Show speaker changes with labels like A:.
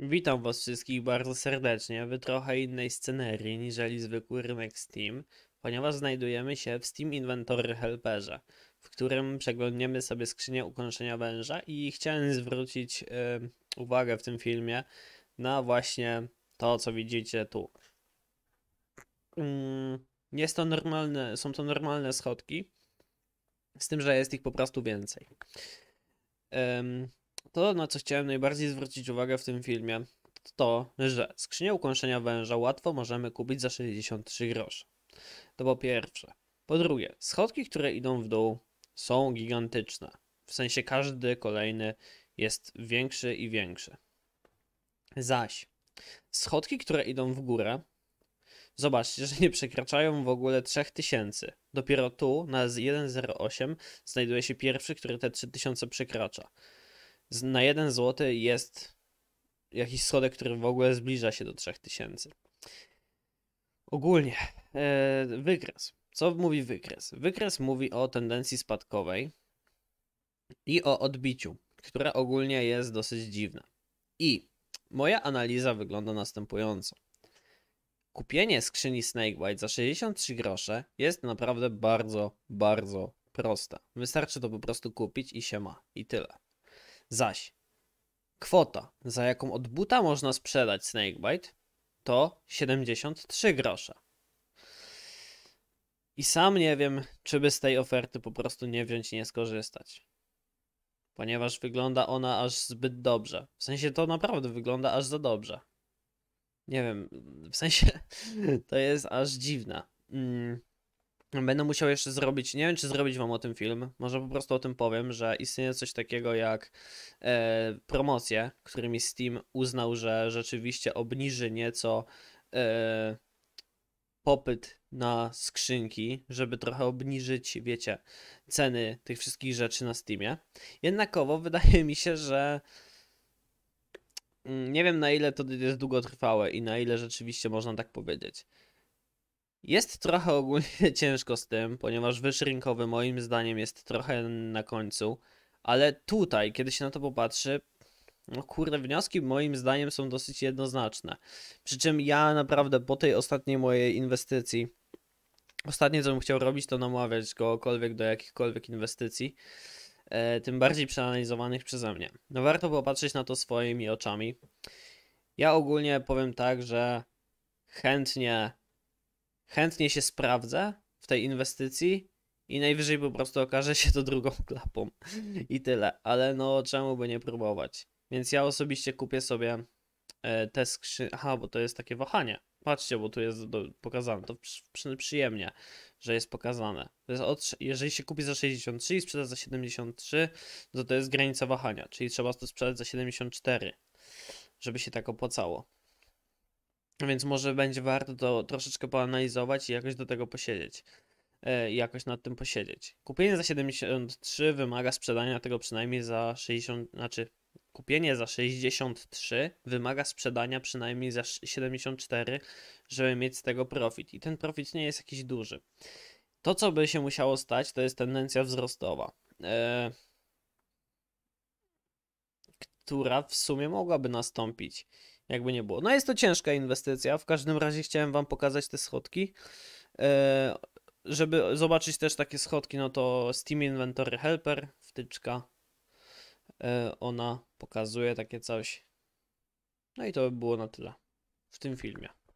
A: Witam Was wszystkich bardzo serdecznie w trochę innej scenerii niżeli zwykły rynek Steam, ponieważ znajdujemy się w Steam Inventory Helperze, w którym przeglądniemy sobie skrzynię ukończenia węża i chciałem zwrócić y, uwagę w tym filmie na właśnie to, co widzicie tu. Yy, jest to normalne, są to normalne schodki, z tym, że jest ich po prostu więcej. To, na co chciałem najbardziej zwrócić uwagę w tym filmie, to, że skrzynię ukończenia węża łatwo możemy kupić za 63 grosze. To po pierwsze. Po drugie, schodki, które idą w dół, są gigantyczne. W sensie każdy kolejny jest większy i większy. Zaś schodki, które idą w górę, zobaczcie, że nie przekraczają w ogóle 3000. Dopiero tu na 1.08 znajduje się pierwszy, który te 3000 przekracza na 1 zł jest jakiś schodek, który w ogóle zbliża się do 3000. Ogólnie, yy, wykres. Co mówi wykres? Wykres mówi o tendencji spadkowej i o odbiciu, która ogólnie jest dosyć dziwna. I moja analiza wygląda następująco. Kupienie skrzyni Snake White za 63 grosze jest naprawdę bardzo, bardzo proste. Wystarczy to po prostu kupić i się ma. I tyle. Zaś kwota, za jaką od buta można sprzedać Snakebite, to 73 grosze. I sam nie wiem, czy by z tej oferty po prostu nie wziąć i nie skorzystać. Ponieważ wygląda ona aż zbyt dobrze. W sensie to naprawdę wygląda aż za dobrze. Nie wiem, w sensie to jest aż dziwne. Mm. Będę musiał jeszcze zrobić, nie wiem czy zrobić wam o tym film, może po prostu o tym powiem, że istnieje coś takiego jak e, promocje, którymi Steam uznał, że rzeczywiście obniży nieco e, popyt na skrzynki, żeby trochę obniżyć, wiecie, ceny tych wszystkich rzeczy na Steamie. Jednakowo wydaje mi się, że mm, nie wiem na ile to jest długotrwałe i na ile rzeczywiście można tak powiedzieć. Jest trochę ogólnie ciężko z tym, ponieważ wyż rynkowy moim zdaniem jest trochę na końcu, ale tutaj, kiedy się na to popatrzy, no kurde, wnioski moim zdaniem są dosyć jednoznaczne. Przy czym ja naprawdę po tej ostatniej mojej inwestycji, ostatnie co bym chciał robić, to namawiać kogokolwiek do jakichkolwiek inwestycji, e, tym bardziej przeanalizowanych przeze mnie. No warto popatrzeć na to swoimi oczami. Ja ogólnie powiem tak, że chętnie chętnie się sprawdzę w tej inwestycji i najwyżej po prostu okaże się to drugą klapą i tyle, ale no czemu by nie próbować. Więc ja osobiście kupię sobie e, te skrzynki, aha, bo to jest takie wahanie. Patrzcie, bo tu jest pokazane, to przyjemnie, że jest pokazane. To jest od, jeżeli się kupi za 63 i sprzeda za 73, to no to jest granica wahania, czyli trzeba to sprzedać za 74, żeby się tak opłacało. Więc może będzie warto to troszeczkę poanalizować i jakoś do tego posiedzieć. I e, jakoś nad tym posiedzieć. Kupienie za 73 wymaga sprzedania tego przynajmniej za 60, znaczy kupienie za 63 wymaga sprzedania przynajmniej za 74, żeby mieć z tego profit. I ten profit nie jest jakiś duży. To, co by się musiało stać, to jest tendencja wzrostowa, e, która w sumie mogłaby nastąpić. Jakby nie było. No jest to ciężka inwestycja. W każdym razie chciałem wam pokazać te schodki. E, żeby zobaczyć też takie schodki, no to Steam Inventory Helper, wtyczka. E, ona pokazuje takie coś. No i to by było na tyle w tym filmie.